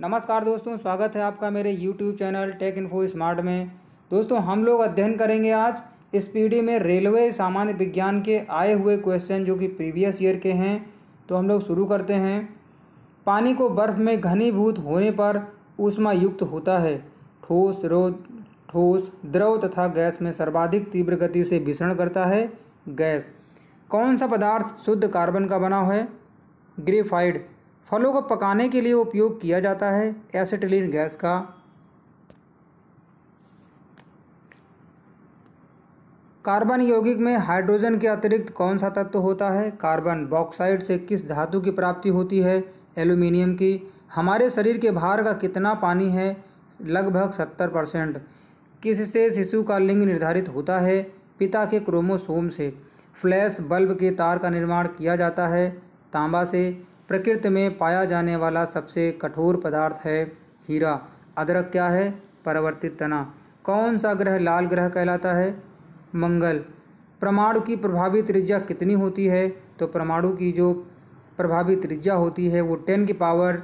नमस्कार दोस्तों स्वागत है आपका मेरे YouTube channel tech info smart में दोस्तों हम लोग अध्ययन करेंगे आज इस पीढ़ी में रेलवे सामान्य विज्ञान के आए हुए क्वेश्चन जो कि प्रीवियस ईयर के हैं तो हम लोग शुरू करते हैं पानी को बर्फ़ में घनीभूत होने पर ऊष्मा युक्त होता है ठोस रो ठोस द्रव तथा गैस में सर्वाधिक तीव्र गति से भीषण करता है गैस कौन सा पदार्थ शुद्ध कार्बन का बना है ग्रेफाइड फलों को पकाने के लिए उपयोग किया जाता है एसिटिलीन गैस का कार्बन यौगिक में हाइड्रोजन के अतिरिक्त कौन सा तत्व होता है कार्बन बॉक्साइड से किस धातु की प्राप्ति होती है एल्यूमिनियम की हमारे शरीर के भार का कितना पानी है लगभग सत्तर परसेंट किससे शिशु का लिंग निर्धारित होता है पिता के क्रोमोसोम से फ्लैश बल्ब के तार का निर्माण किया जाता है तांबा से प्रकृति में पाया जाने वाला सबसे कठोर पदार्थ है हीरा अदरक क्या है परिवर्तित तना कौन सा ग्रह लाल ग्रह कहलाता है मंगल परमाणु की प्रभावी त्रिज्या कितनी होती है तो परमाणु की जो प्रभावी त्रिज्या होती है वो टेन की पावर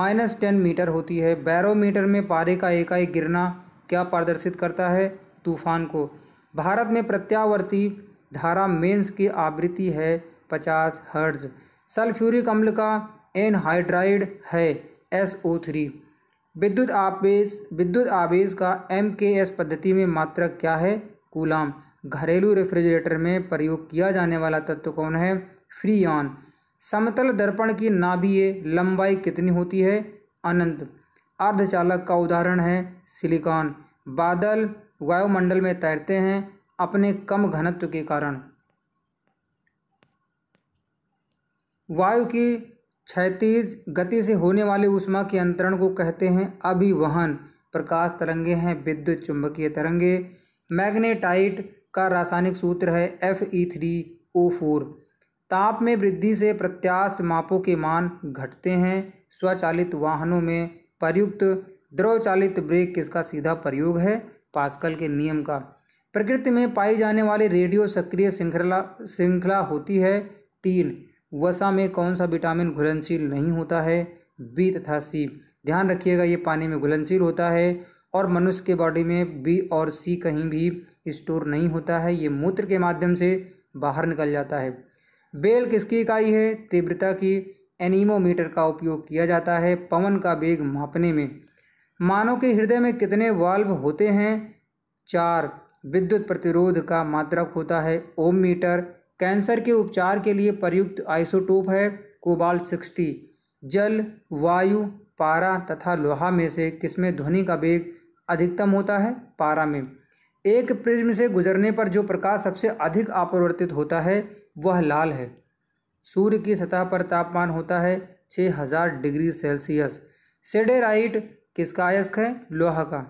माइनस टेन मीटर होती है बैरोमीटर में पारे का एकाएक गिरना क्या प्रदर्शित करता है तूफान को भारत में प्रत्यावर्ती धारा मेंस की आवृत्ति है पचास हर्ज सल्फ्यूरिक अम्ल का एनहाइड्राइड है एस ओ थ्री विद्युत आवेश विद्युत आवेश का एम के एस पद्धति में मात्रक क्या है कूलाम घरेलू रेफ्रिजरेटर में प्रयोग किया जाने वाला तत्व कौन है ऑन समतल दर्पण की नाभीय लंबाई कितनी होती है अनंत अर्धचालक का उदाहरण है सिलिकॉन बादल वायुमंडल में तैरते हैं अपने कम घनत्व के कारण वायु की क्षैतिज गति से होने वाले ऊष्मा के अंतरण को कहते हैं अभिवहन प्रकाश तरंगे हैं विद्युत चुंबकीय तरंगे मैग्नेटाइट का रासायनिक सूत्र है F E three O four ताप में वृद्धि से प्रत्यास्थ मापों के मान घटते हैं स्वचालित वाहनों में प्रयुक्त द्रवचालित ब्रेक किसका सीधा प्रयोग है पास्कल के नियम का प्रकृति में पाई जाने वाली रेडियो सक्रिय श्रृंखला श्रृंखला होती है तीन वसा में कौन सा विटामिन घुलनशील नहीं होता है बी तथा सी ध्यान रखिएगा ये पानी में घुलनशील होता है और मनुष्य के बॉडी में बी और सी कहीं भी स्टोर नहीं होता है ये मूत्र के माध्यम से बाहर निकल जाता है बेल किसकी इकाई है तीव्रता की एनीमोमीटर का उपयोग किया जाता है पवन का वेग मापने में मानव के हृदय में कितने वाल्व होते हैं चार विद्युत प्रतिरोध का मात्रक होता है ओम मीटर कैंसर के उपचार के लिए प्रयुक्त आइसोटोप है कोबाल्ट सिक्सटी जल वायु पारा तथा लोहा में से किसमें ध्वनि का वेग अधिकतम होता है पारा में एक प्रिज्म से गुजरने पर जो प्रकाश सबसे अधिक अपवर्तित होता है वह लाल है सूर्य की सतह पर तापमान होता है 6000 डिग्री सेल्सियस सेडेराइट किसका अयस्क है लोहा का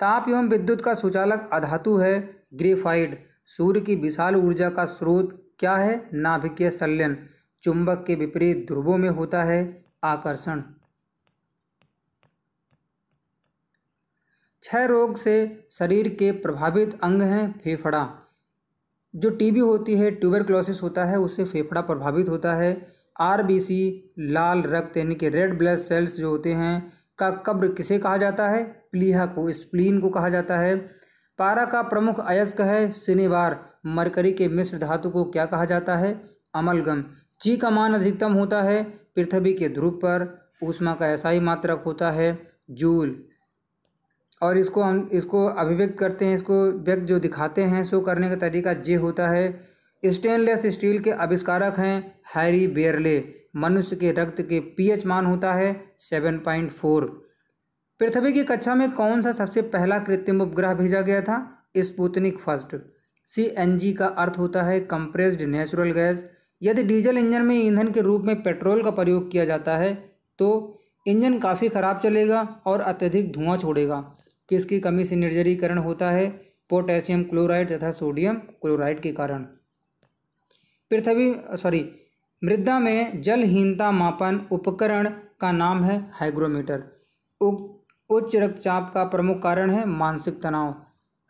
ताप एवं विद्युत का सुचालक अधातु है ग्रेफाइड सूर्य की विशाल ऊर्जा का स्रोत क्या है नाभिकीय संलयन चुंबक के विपरीत ध्रुवों में होता है आकर्षण छह रोग से शरीर के प्रभावित अंग हैं फेफड़ा जो टीबी होती है ट्यूबरक्लोसिस होता है उससे फेफड़ा प्रभावित होता है आरबीसी लाल रक्त यानी कि रेड ब्लड सेल्स जो होते हैं का कब्र किसे कहा जाता है प्लीहा को स्प्लीन को कहा जाता है पारा का प्रमुख अयस्क है शनिवार मरकरी के मिश्र धातु को क्या कहा जाता है अमलगम ची का मान अधिकतम होता है पृथ्वी के ध्रुव पर ऊष्मा का ऐसा ही मात्रक होता है जूल और इसको हम इसको अभिव्यक्त करते हैं इसको व्यक्त जो दिखाते हैं सो करने का तरीका जे होता है स्टेनलेस स्टील के आविष्कारक हैं हैरी बेरले मनुष्य के रक्त के पीएच मान होता है सेवन पॉइंट फोर पृथ्वी की कक्षा में कौन सा सबसे पहला कृत्रिम उपग्रह भेजा गया था Sputnik first C N G का अर्थ होता है कंप्रेस्ड नेचुरल गैस यदि डीजल इंजन में ईंधन के रूप में पेट्रोल का प्रयोग किया जाता है तो इंजन काफ़ी ख़राब चलेगा और अत्यधिक धुआं छोड़ेगा किसकी कमी से निर्जरीकरण होता है पोटेशियम क्लोराइड तथा सोडियम क्लोराइड के कारण पृथ्वी सॉरी मृदा में जलहीनता मापन उपकरण का नाम है हाइग्रोमीटर उक्त उच्च रक्तचाप का प्रमुख कारण है मानसिक तनाव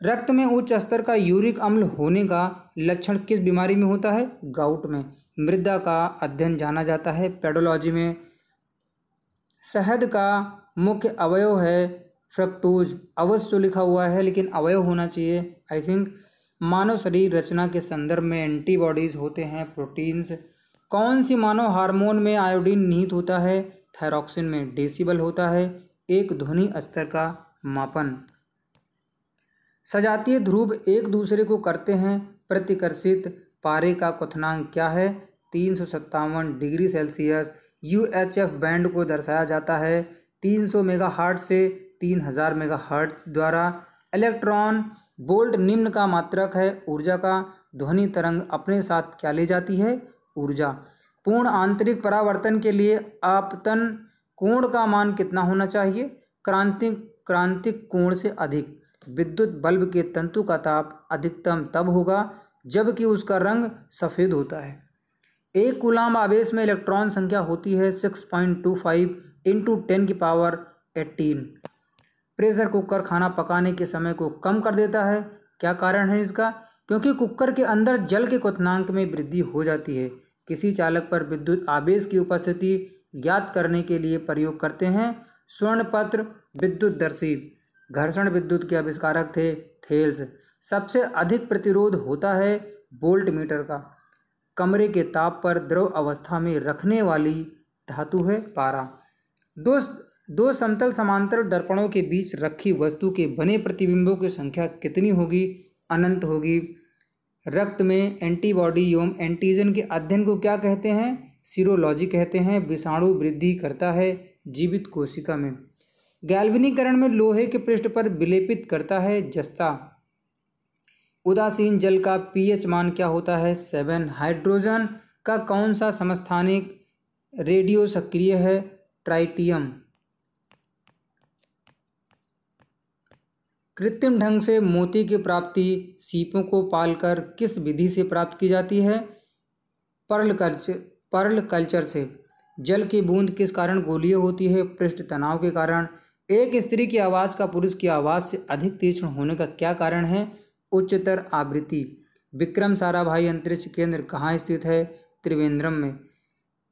रक्त में उच्च स्तर का यूरिक अम्ल होने का लक्षण किस बीमारी में होता है गाउट में मृदा का अध्ययन जाना जाता है पेडोलॉजी में शहद का मुख्य अवयव है फ्रक्टोज अवश्य लिखा हुआ है लेकिन अवयव होना चाहिए आई थिंक मानव शरीर रचना के संदर्भ में एंटीबॉडीज़ होते हैं प्रोटीन्स कौन सी मानव हार्मोन में आयोडीन निहित होता है थायरॉक्सिन में डेसिबल होता है एक ध्वनि स्तर का मापन सजातीय ध्रुव एक दूसरे को करते हैं प्रतिकर्षित पारे का क्वथनांक क्या है तीन सौ सत्तावन degree Celsius U H F band को दर्शाया जाता है तीन मेगा हार्ट से तीन मेगा हार्ट द्वारा इलेक्ट्रॉन बोल्ट निम्न का मात्रक है ऊर्जा का ध्वनि तरंग अपने साथ क्या ले जाती है ऊर्जा पूर्ण आंतरिक परावर्तन के लिए आपतन कोण का मान कितना होना चाहिए क्रांतिक क्रांतिक कोण से अधिक विद्युत बल्ब के तंतु का ताप अधिकतम तब होगा जबकि उसका रंग सफ़ेद होता है एक गुलाम आवेश में इलेक्ट्रॉन संख्या होती है six point two five into ten की पावर एटीन प्रेशर कुकर खाना पकाने के समय को कम कर देता है क्या कारण है इसका क्योंकि कुकर के अंदर जल के क्वनांक में वृद्धि हो जाती है किसी चालक पर विद्युत आवेश की उपस्थिति ज्ञात करने के लिए प्रयोग करते हैं स्वर्णपत्र विद्युत दर्शी घर्षण विद्युत के आविष्कारक थे थेल्स सबसे अधिक प्रतिरोध होता है बोल्ट मीटर का कमरे के ताप पर द्रव अवस्था में रखने वाली धातु है पारा दो दो समतल समांतर दर्पणों के बीच रखी वस्तु के बने प्रतिबिंबों की संख्या कितनी होगी अनंत होगी रक्त में एंटीबॉडी एवं एंटीजन के अध्ययन को क्या कहते हैं सीरोलॉजी कहते हैं विषाणु वृद्धि करता है जीवित कोशिका में गैल्वनीकरण में लोहे के पृष्ठ पर विलेपित करता है जस्ता उदासीन जल का पीएच मान क्या होता है सेवन हाइड्रोजन का कौन सा समस्थानिक रेडियो सक्रिय है ट्राइटियम कृत्रिम ढंग से मोती की प्राप्ति सीपों को पालकर किस विधि से प्राप्त की जाती है पर्ल कल्चर पर्ल कल्चर से जल की बूंद किस कारण गोलीय होती है पृष्ठ तनाव के कारण एक स्त्री की आवाज़ का पुरुष की आवाज़ से अधिक तीक्ष्ण होने का क्या कारण है उच्चतर आवृत्ति विक्रम साराभाई अंतरिक्ष केंद्र कहाँ स्थित है त्रिवेंद्रम में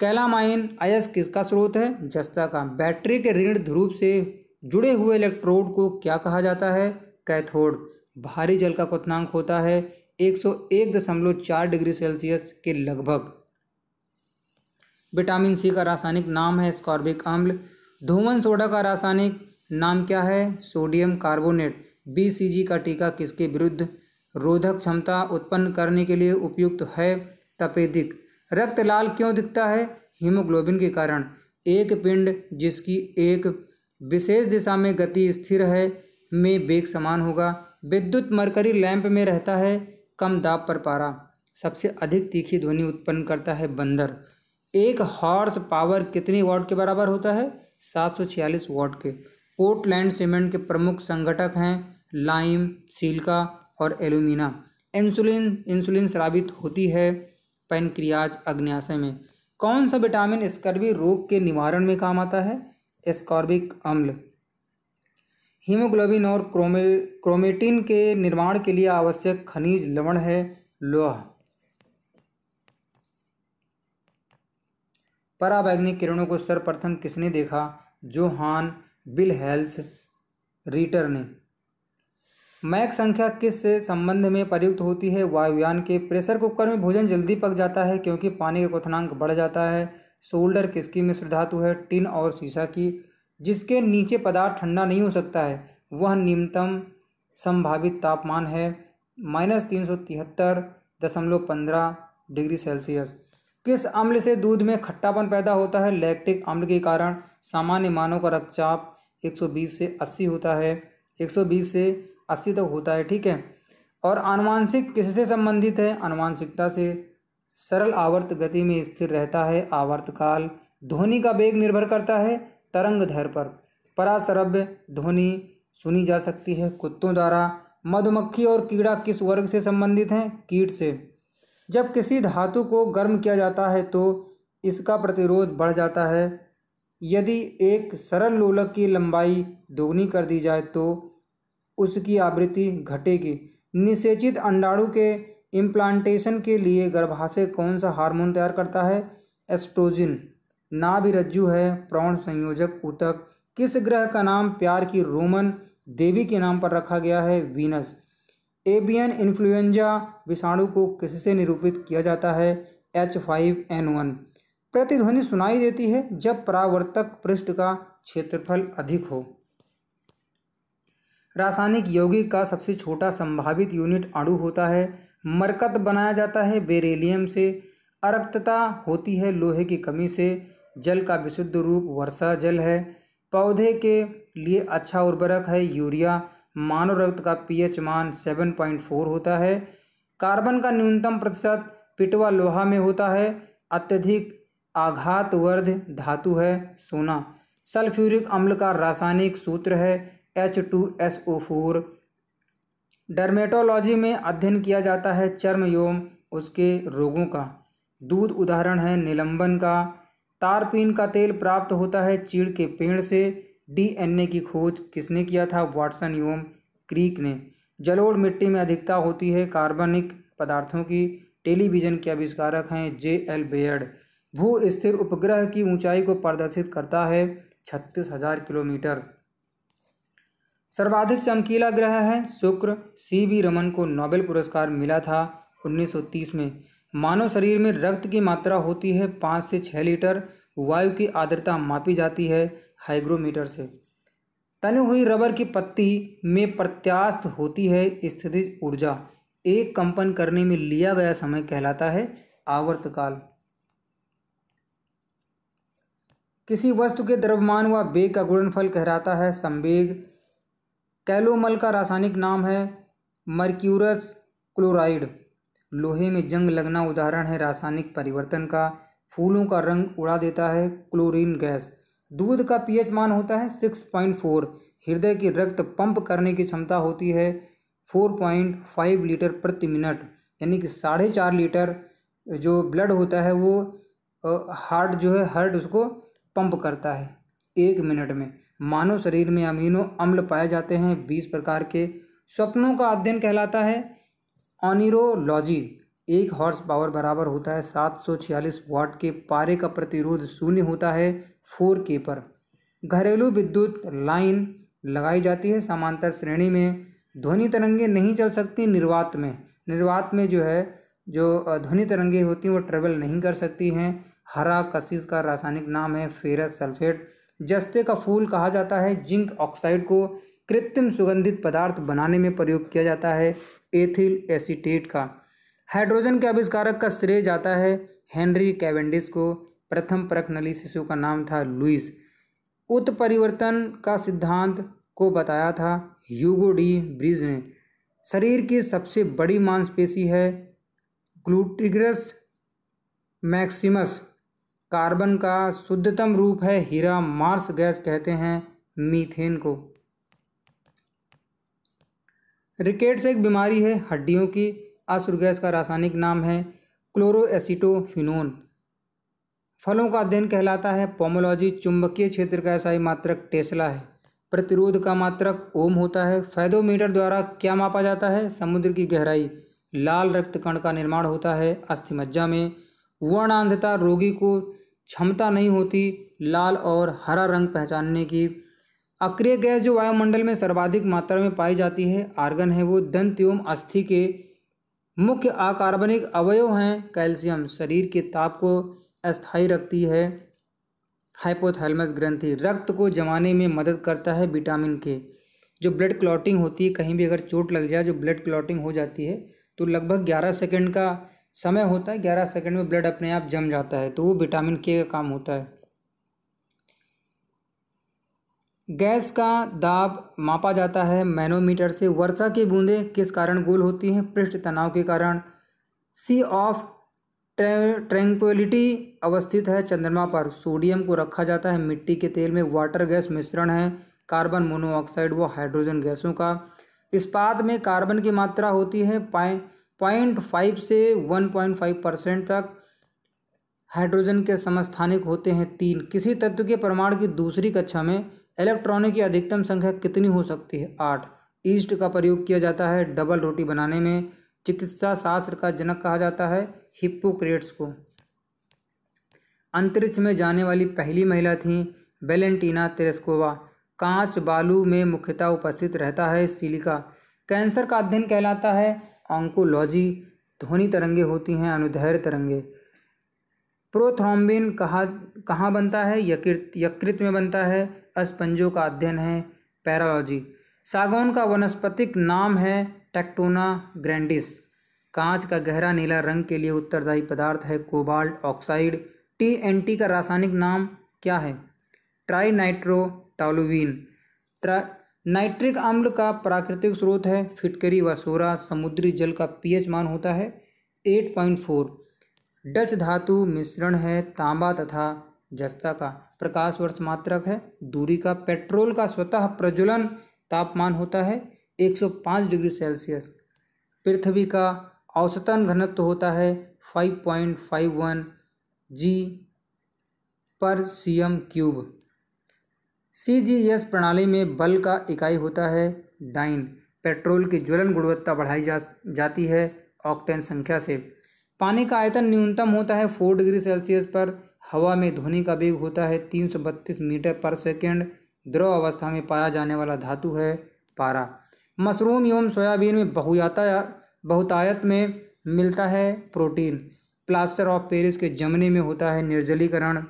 कैलामाइन अयस किसका स्रोत है जस्ता का बैटरी के ऋण ध्रुव से जुड़े हुए इलेक्ट्रोड को क्या कहा जाता है कैथोड भारी जल का क्वनांक होता है एक डिग्री सेल्सियस के लगभग विटामिन सी का रासायनिक नाम है स्कॉर्बिक अम्ल धूमन सोडा का रासायनिक नाम क्या है सोडियम कार्बोनेट बी का टीका किसके विरुद्ध रोधक क्षमता उत्पन्न करने के लिए उपयुक्त है तपेदिक रक्त लाल क्यों दिखता है हीमोग्लोबिन के कारण एक पिंड जिसकी एक विशेष दिशा में गति स्थिर है में बेग समान होगा विद्युत मरकरी लैंप में रहता है कम दाब पर पारा सबसे अधिक तीखी ध्वनि उत्पन्न करता है बंदर एक हॉर्स पावर कितने वाट के बराबर होता है सात सौ छियालीस वाट के पोर्टलैंड सीमेंट के प्रमुख संगठक हैं लाइम सिल्का और एलुमिना इंसुलिन इंसुलिन श्रावित होती है पेनक्रियाज अग्न्याशय में कौन सा विटामिन स्कर्वी रोग के निवारण में काम आता है स्कॉर्बिक अम्ल हीमोग्लोबिन और क्रोमे क्रोमेटिन के निर्माण के लिए आवश्यक खनिज लवण है लोहा पराबैग्निक किरणों को सर्वप्रथम किसने देखा जोहान हेल्स रीटर ने मैक संख्या किस संबंध में प्रयुक्त होती है वायुयान के प्रेशर कुकर में भोजन जल्दी पक जाता है क्योंकि पानी का क्वथनांक बढ़ जाता है सोल्डर किसकी मिश्र धातु है टिन और शीशा की जिसके नीचे पदार्थ ठंडा नहीं हो सकता है वह निम्नतम संभावित तापमान है माइनस तीन सौ तिहत्तर दशमलव पंद्रह डिग्री सेल्सियस किस अम्ल से दूध में खट्टापन पैदा होता है लैक्टिक अम्ल के कारण सामान्य मानव का रक्तचाप 120 से 80 होता है 120 से 80 तक होता है ठीक है और आनुवांशिक किससे संबंधित है आनुवांशिकता से सरल आवर्त गति में स्थिर रहता है आवर्त काल ध्वनि का वेग निर्भर करता है तरंग धैर्य पर परासरभ्य ध्वनि सुनी जा सकती है कुत्तों द्वारा मधुमक्खी और कीड़ा किस वर्ग से संबंधित हैं कीट से जब किसी धातु को गर्म किया जाता है तो इसका प्रतिरोध बढ़ जाता है यदि एक सरल लोलक की लंबाई दोगुनी कर दी जाए तो उसकी आवृत्ति घटेगी निषेचित अंडाणु के इम्प्लांटेशन के लिए गर्भाशय कौन सा हार्मोन तैयार करता है एस्ट्रोजिन नाभिरज्जु है प्रौण संयोजक ऊतक किस ग्रह का नाम प्यार की रोमन देवी के नाम पर रखा गया है वीनस एबियन इन्फ्लुएंजा विषाणु को किससे निरूपित किया जाता है एच फाइव एन वन प्रतिध्वनि सुनाई देती है जब परावर्तक पृष्ठ का क्षेत्रफल अधिक हो रासायनिक यौगिक का सबसे छोटा संभावित यूनिट अणु होता है मरकत बनाया जाता है बेरेलियम से अरक्तता होती है लोहे की कमी से जल का विशुद्ध रूप वर्षा जल है पौधे के लिए अच्छा उर्वरक है यूरिया मानव रक्त का पीएच मान 7.4 होता है कार्बन का न्यूनतम प्रतिशत पिटवा लोहा में होता है अत्यधिक आघातवर्ध धातु है सोना सल्फ्यूरिक अम्ल का रासायनिक सूत्र है H two S O four dermatology में अध्ययन किया जाता है चर्म योम उसके रोगों का दूध उदाहरण है निलंबन का तारपीन का तेल प्राप्त होता है चीड़ के पेड़ से डीएनए की खोज किसने किया था वाटसन एवं क्रीक ने जलोढ़ मिट्टी में अधिकता होती है कार्बनिक पदार्थों की टेलीविजन के आविष्कारक हैं जे एल बेयर्ड भू स्थिर उपग्रह की ऊंचाई को प्रदर्शित करता है छत्तीस हजार किलोमीटर सर्वाधिक चमकीला ग्रह है शुक्र सी वी रमन को नोबेल पुरस्कार मिला था 1930 में मानव शरीर में रक्त की मात्रा होती है पाँच से छः लीटर वायु की आर्द्रता मापी जाती है हाइग्रोमीटर से तनी हुई रबर की पत्ती में प्रत्यास्थ होती है स्थिति ऊर्जा एक कंपन करने में लिया गया समय कहलाता है आवर्तकाल किसी वस्तु के द्रव्यमान व वेग का गुणनफल कहलाता है संवेग कैलोमल का रासायनिक नाम है मर्क्यूरस क्लोराइड लोहे में जंग लगना उदाहरण है रासायनिक परिवर्तन का फूलों का रंग उड़ा देता है क्लोरीन गैस दूध का पीएच मान होता है सिक्स पॉइंट फोर हृदय की रक्त पंप करने की क्षमता होती है फोर पॉइंट फाइव लीटर प्रति मिनट यानी कि साढ़े चार लीटर जो ब्लड होता है वो हार्ट जो है हार्ट उसको पंप करता है एक मिनट में मानव शरीर में अमीनो अम्ल पाए जाते हैं बीस प्रकार के स्वप्नों का अध्ययन कहलाता है ऑनिरोलॉजी एक हॉर्स पावर बराबर होता है सात सौ छियालीस वाट के पारे का प्रतिरोध शून्य होता है फोर के पर घरेलू विद्युत लाइन लगाई जाती है समांतर श्रेणी में ध्वनि तरंगे नहीं चल सकती निर्वात में निर्वात में जो है जो ध्वनि तरंगे होती हैं वो ट्रेवल नहीं कर सकती हैं हरा कशिश का रासायनिक नाम है फेरस सल्फेट जस्ते का फूल कहा जाता है जिंक ऑक्साइड को कृत्रिम सुगंधित पदार्थ बनाने में प्रयोग किया जाता है एथिल एसीटेट का हाइड्रोजन के आविष्कारक का श्रेय जाता है हेनरी कैवेंडिस को प्रथम परख नली शिशु का नाम था लुइस उत्परिवर्तन का सिद्धांत को बताया था यूगोडी डी ब्रिज ने शरीर की सबसे बड़ी मांसपेशी है ग्लूटिग्रस मैक्सिमस कार्बन का शुद्धतम रूप है हीरा मार्स गैस कहते हैं मीथेन को रिकेट्स एक बीमारी है हड्डियों की आसुर गैस का रासायनिक नाम है क्लोरोएसिटोफिनोन फलों का अध्ययन कहलाता है पोमोलॉजी चुंबकीय क्षेत्र का ऐसा ही मात्रक टेस्ला है प्रतिरोध का मात्रक ओम होता है फैदोमीटर द्वारा क्या मापा जाता है समुद्र की गहराई लाल रक्त कण का निर्माण होता है अस्थिमज्जा में वर्णांधता रोगी को क्षमता नहीं होती लाल और हरा रंग पहचानने की अक्रिय गैस जो वायुमंडल में सर्वाधिक मात्रा में पाई जाती है आर्गन है वो दंत एवं अस्थि के मुख्य अकार्बनिक अवयव हैं कैल्शियम शरीर के ताप को अस्थाई रखती है हाइपोथैलमस ग्रंथि रक्त को जमाने में मदद करता है विटामिन के जो ब्लड क्लॉटिंग होती है कहीं भी अगर चोट लग जाए जो ब्लड क्लॉटिंग हो जाती है तो लगभग ग्यारह सेकेंड का समय होता है ग्यारह सेकेंड में ब्लड अपने आप जम जाता है तो वो विटामिन के का काम होता है गैस का दाब मापा जाता है मैनोमीटर से वर्षा की बूंदें किस कारण गोल होती हैं पृष्ठ तनाव के कारण सी ऑफ ट्रैंक्विलिटी अवस्थित है चंद्रमा पर सोडियम को रखा जाता है मिट्टी के तेल में वाटर गैस मिश्रण है कार्बन मोनोऑक्साइड व हाइड्रोजन गैसों का इस्पात में कार्बन की मात्रा होती है पॉइंट फाइव से वन पॉइंट फाइव परसेंट तक हाइड्रोजन के समस्थानिक होते हैं तीन किसी तत्व के प्रमाण की दूसरी कक्षा में इलेक्ट्रॉनों की अधिकतम संख्या कितनी हो सकती है आठ ईस्ट का प्रयोग किया जाता है डबल रोटी बनाने में चिकित्सा शास्त्र का जनक कहा जाता है हिप्पोक्रेट्स को अंतरिक्ष में जाने वाली पहली महिला थीं वेलेंटीना तेरेस्कोवा कांच बालू में मुख्यतः उपस्थित रहता है सिलिका कैंसर का अध्ययन कहलाता है ऑन्कोलॉजी ध्वनि तरंगे होती हैं अनुधैर्य तरंगे प्रोथ्रोम्बिन कहाँ कहाँ बनता है यकृत यकृत में बनता है अस्पंजों का अध्ययन है पैरालॉजी सागौन का वनस्पतिक नाम है टेक्टोना ग्रैंडिस कांच का गहरा नीला रंग के लिए उत्तरदायी पदार्थ है कोबाल्ट ऑक्साइड टी का रासायनिक नाम क्या है ट्राई नाइट्रो टालुवीन ट्रा नाइट्रिक अम्ल का प्राकृतिक स्रोत है फिटकरी व सोरा समुद्री जल का पीएच मान होता है 8.4 डच धातु मिश्रण है तांबा तथा जस्ता का प्रकाश वर्ष मात्रक है दूरी का पेट्रोल का स्वतः प्रज्वलन तापमान होता है 105 डिग्री सेल्सियस पृथ्वी का औसतन घनत्व होता है 5.51 G per C M cube C G S प्रणाली में बल का इकाई होता है डाइन पेट्रोल की ज्वलन गुणवत्ता बढ़ाई जा जाती है ऑक्टेन संख्या से पानी का आयतन न्यूनतम होता है फोर डिग्री सेल्सियस पर हवा में ध्वनि का वेग होता है तीन सौ बत्तीस मीटर पर सेकेंड द्रव अवस्था में पाया जाने वाला धातु है पारा मशरूम एवं सोयाबीन में बहुयाता बहुतायत में मिलता है प्रोटीन प्लास्टर ऑफ पेरिस के जमने में होता है निर्जलीकरण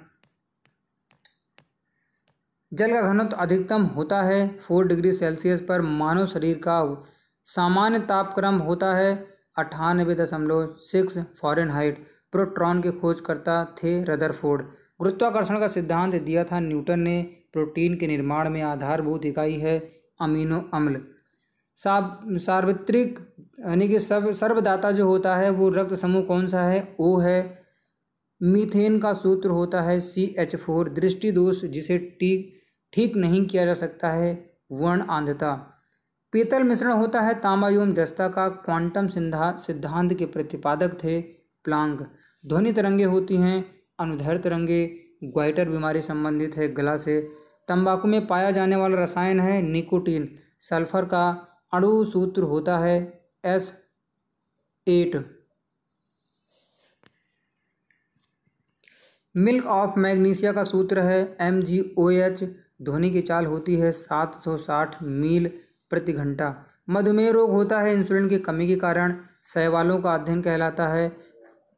जल का घनत्व अधिकतम होता है फोर डिग्री सेल्सियस पर मानव शरीर का सामान्य तापक्रम होता है अट्ठानबे दशमलव सिक्स फॉरन हाइट प्रोट्रॉन के खोजकर्ता थे रदरफोर्ड गुरुत्वाकर्षण का सिद्धांत दिया था न्यूटन ने प्रोटीन के निर्माण में आधारभूत इकाई है अमीनो अम्ल सार्वत्रिक यानी कि सर्व सर्वदाता जो होता है वो रक्त समूह कौन सा है ओ है मीथेन का सूत्र होता है सी एच फोर दृष्टि दोष जिसे ठीक ठीक नहीं किया जा सकता है वर्ण आंधता पीतल मिश्रण होता है तांबा एवं दस्ता का क्वांटम सिद्धांत के प्रतिपादक थे प्लांग ध्वनि तरंगे होती हैं अनुधर तरंगे ग्वाइटर बीमारी संबंधित है गला से तंबाकू में पाया जाने वाला रसायन है निकोटीन सल्फर का अणु सूत्र होता है S eight milk of magnesia का सूत्र है एम जी ओ एच ध्वनि की चाल होती है सात सौ साठ मील प्रति घंटा मधुमेह रोग होता है इंसुलिन की कमी के कारण सहवालों का अध्ययन कहलाता है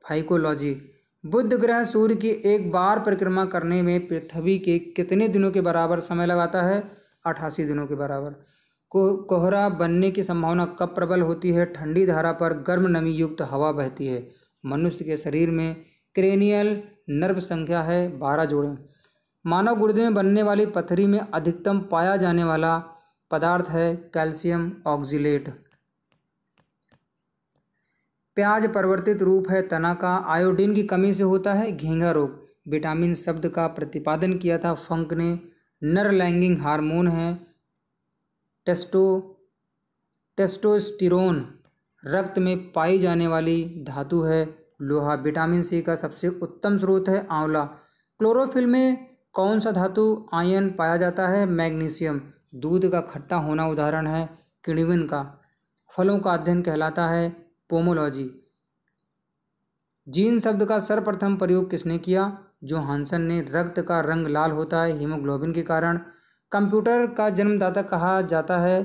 फाइकोलॉजी बुध ग्रह सूर्य की एक बार परिक्रमा करने में पृथ्वी के कितने दिनों के बराबर समय लगाता है अठासी दिनों के बराबर को कोहरा बनने की संभावना कब प्रबल होती है ठंडी धारा पर गर्म नमी युक्त हवा बहती है मनुष्य के शरीर में क्रेनियल नर्व संख्या है बारह जोड़े मानव गुर्दे में बनने वाली पथरी में अधिकतम पाया जाने वाला पदार्थ है कैल्शियम ऑक्जिलेट प्याज परिवर्तित रूप है तना का आयोडीन की कमी से होता है घेंगा रोग विटामिन शब्द का प्रतिपादन किया था फंक ने नर लैंगिंग हार्मोन है टेस्टो टेस्टोस्टिरोन रक्त में पाई जाने वाली धातु है लोहा विटामिन सी का सबसे उत्तम स्रोत है आंवला क्लोरोफिल में कौन सा धातु आयन पाया जाता है मैग्नीशियम दूध का खट्टा होना उदाहरण है किण्विन का फलों का अध्ययन कहलाता है पोमोलॉजी जीन शब्द का सर्वप्रथम प्रयोग किसने किया जो हंसन ने रक्त का रंग लाल होता है हीमोग्लोबिन के कारण कंप्यूटर का जन्मदाता कहा जाता है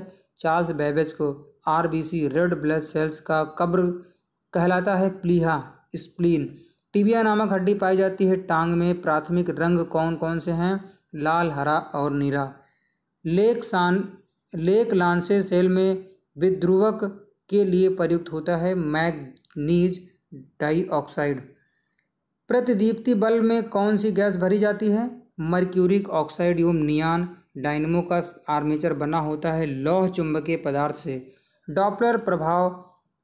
चार्ल्स बेबेज को आरबीसी रेड ब्लड सेल्स का कब्र कहलाता है प्लीहा स्प्लीन टिबिया नामक हड्डी पाई जाती है टांग में प्राथमिक रंग कौन कौन से हैं लाल हरा और नीला लेक सान लेक लांसे सेल में विद्रुवक के लिए प्रयुक्त होता है मैगनीज डाइऑक्साइड प्रतिदीप्ति बल्ब में कौन सी गैस भरी जाती है मर्क्यूरिक ऑक्साइड एवं नियान डायनमो का आर्मेचर बना होता है लौह चुंबकीय पदार्थ से डॉपलर प्रभाव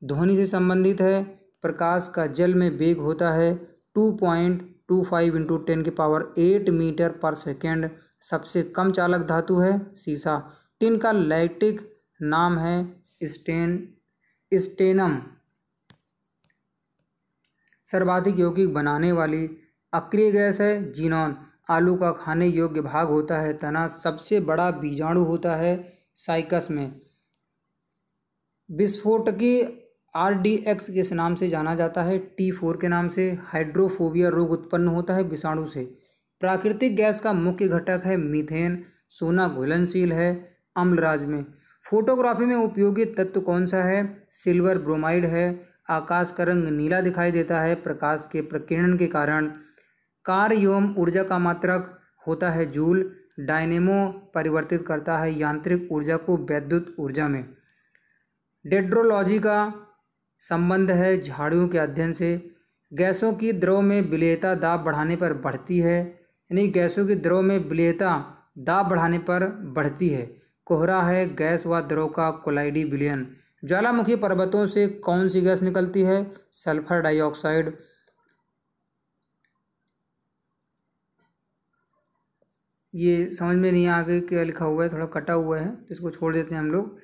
ध्वनि से संबंधित है प्रकाश का जल में वेग होता है two point two five into ten के पावर एट मीटर पर सेकेंड सबसे कम चालक धातु है सीसा टिन का लैटिक नाम है स्टेन स्टेनम सर्वाधिक यौगिक बनाने वाली अक्रिय गैस है जीनॉन आलू का खाने योग्य भाग होता है तना सबसे बड़ा बीजाणु होता है साइकस में विस्फोटकी आर डी एक्स के नाम से जाना जाता है टी फोर के नाम से हाइड्रोफोबिया रोग उत्पन्न होता है विषाणु से प्राकृतिक गैस का मुख्य घटक है मीथेन सोना घुलनशील है अम्लराज में फोटोग्राफी में उपयोगी तत्व कौन सा है सिल्वर ब्रोमाइड है आकाश का रंग नीला दिखाई देता है प्रकाश के प्रकीर्णन के कारण कार्य एवं ऊर्जा का मात्रक होता है जूल डायनेमो परिवर्तित करता है यांत्रिक ऊर्जा को वैद्युत ऊर्जा में डेड्रोलॉजी का संबंध है झाड़ियों के अध्ययन से गैसों की द्रव में विलेयता दाब बढ़ाने पर बढ़ती है यानी गैसों की द्रव में विलेयता दाब बढ़ाने पर बढ़ती है कोहरा है गैस व द्रव का कोलाइडी विलयन ज्वालामुखी पर्वतों से कौन सी गैस निकलती है सल्फर डाइऑक्साइड ये समझ में नहीं आ आगे क्या लिखा हुआ है थोड़ा कटा हुआ है तो इसको छोड़ देते हैं हम लोग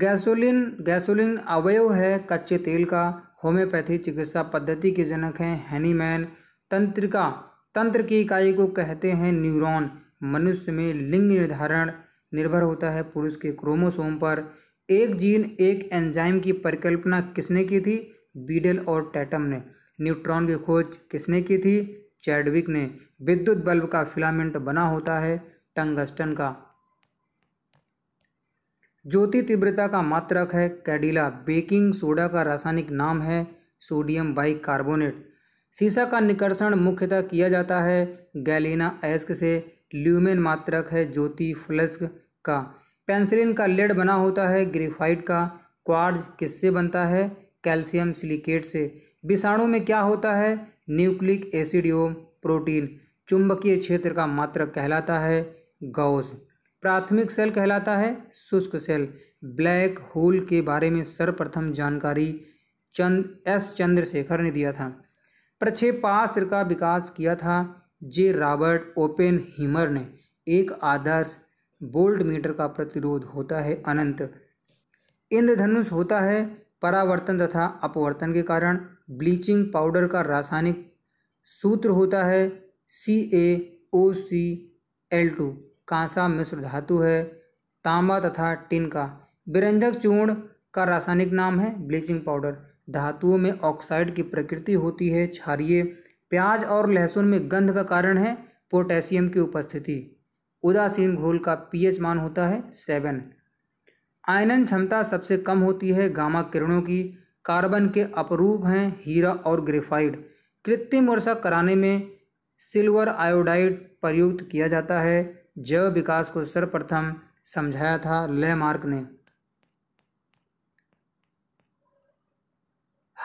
गैसोलिन गैसोलिन अवयव है कच्चे तेल का होम्योपैथी चिकित्सा पद्धति के जनक हैं हैनीमैन तंत्रिका तंत्र की इकाई को कहते हैं न्यूरॉन मनुष्य में लिंग निर्धारण निर्भर होता है पुरुष के क्रोमोसोम पर एक जीन एक एंजाइम की परिकल्पना किसने की थी बीडल और टैटम ने न्यूट्रॉन की खोज किसने की थी चैडविक ने विद्युत बल्ब का फिलामेंट बना होता है टंगस्टन का ज्योति तीव्रता का मात्रक है कैडिला बेकिंग सोडा का रासायनिक नाम है सोडियम बाई कार्बोनेट सीसा का निकर्षण मुख्यतः किया जाता है गैलिना एस्क से ल्यूमेन मात्रक है ज्योति फ्लस्क का पेंसिलिन का लेड बना होता है ग्रेफाइट का क्वार्ज किससे बनता है कैल्शियम सिलिकेट से विषाणु में क्या होता है न्यूक्लिक एसिड एवं प्रोटीन चुंबकीय क्षेत्र का मात्र कहलाता है गौस प्राथमिक सेल कहलाता है शुष्क सेल ब्लैक होल के बारे में सर्वप्रथम जानकारी चंद एस चंद्रशेखर ने दिया था प्रक्षेपास्त्र का विकास किया था जे रॉबर्ट ओपेन हीमर ने एक आदर्श बोल्ट मीटर का प्रतिरोध होता है अनंत इंद्रधनुष होता है परावर्तन तथा अपवर्तन के कारण ब्लीचिंग पाउडर का रासायनिक सूत्र होता है सी ए ओ सी एल टू कांसा मिश्र धातु है तांबा तथा टिन का विरंजक चूर्ण का रासायनिक नाम है ब्लीचिंग पाउडर धातुओं में ऑक्साइड की प्रकृति होती है क्षारिय प्याज और लहसुन में गंध का कारण है पोटेशियम की उपस्थिति उदासीन घोल का पीएच मान होता है सेवन आयनन क्षमता सबसे कम होती है गामा किरणों की कार्बन के अपरूप हैं हीरा और ग्रेफाइड कृत्रिम वर्षा कराने में सिल्वर आयोडाइड प्रयुक्त किया जाता है जैव विकास को सर्वप्रथम समझाया था लेमार्क ने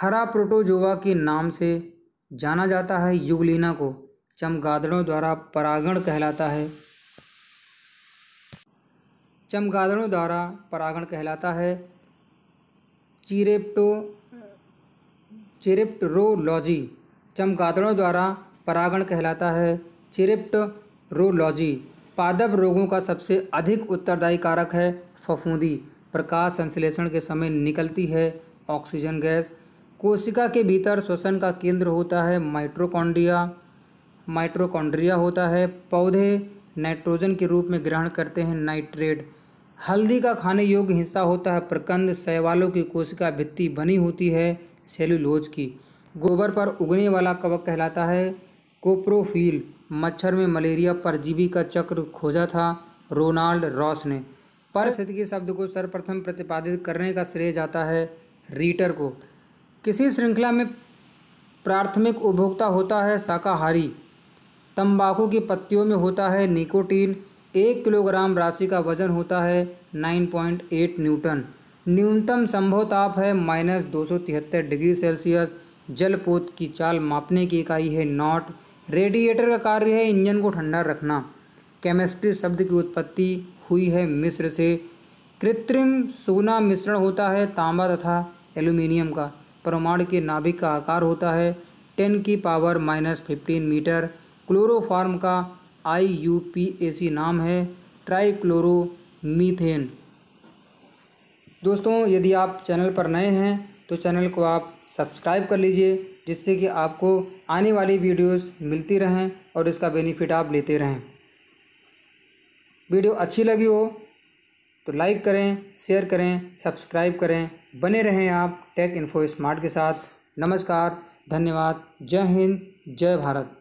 हरा प्रोटोजोवा के नाम से जाना जाता है युगलीना को चमगादड़ों द्वारा परागण कहलाता है चमगादड़ों द्वारा परागण कहलाता है चिरेप्टो चिरेप्टरोलॉजी चमगादड़ों द्वारा परागण कहलाता है चिरेप्टरोलॉजी पादप रोगों का सबसे अधिक उत्तरदायी कारक है फफूंदी प्रकाश संश्लेषण के समय निकलती है ऑक्सीजन गैस कोशिका के भीतर श्वसन का केंद्र होता है माइट्रोकॉन्ड्रिया माइट्रोकॉन्ड्रिया होता है पौधे नाइट्रोजन के रूप में ग्रहण करते हैं नाइट्रेट हल्दी का खाने योग्य हिस्सा होता है प्रकंद शैवालों की कोशिका भित्ति बनी होती है सेलुलोज की गोबर पर उगने वाला कवक कहलाता है कोप्रोफील मच्छर में मलेरिया परजीवी का चक्र खोजा था रोनाल्ड रॉस ने के शब्द को सर्वप्रथम प्रतिपादित करने का श्रेय जाता है रीटर को किसी श्रृंखला में प्राथमिक उपभोक्ता होता है शाकाहारी तंबाकू की पत्तियों में होता है निकोटीन एक किलोग्राम राशि का वजन होता है 9.8 न्यूटन न्यूनतम संभव ताप है माइनस दो डिग्री सेल्सियस जलपोत की चाल मापने की इकाई है नॉट रेडिएटर का कार्य है इंजन को ठंडा रखना केमिस्ट्री शब्द की उत्पत्ति हुई है मिस्र से कृत्रिम सोना मिश्रण होता है तांबा तथा एल्यूमिनियम का परमाणु के नाभिक का आकार होता है टेन की power minus fifteen metre chloroform का आई यू पी ए सी नाम है ट्राईक्लोरोमीथेन दोस्तों यदि आप चैनल पर नए हैं तो चैनल को आप सब्सक्राइब कर लीजिए जिससे कि आपको आने वाली वीडियोस मिलती रहें और इसका बेनिफिट आप लेते रहें वीडियो अच्छी लगी हो तो लाइक करें शेयर करें सब्सक्राइब करें बने रहें आप टेक इन्फो स्मार्ट के साथ नमस्कार धन्यवाद जय हिंद जय भारत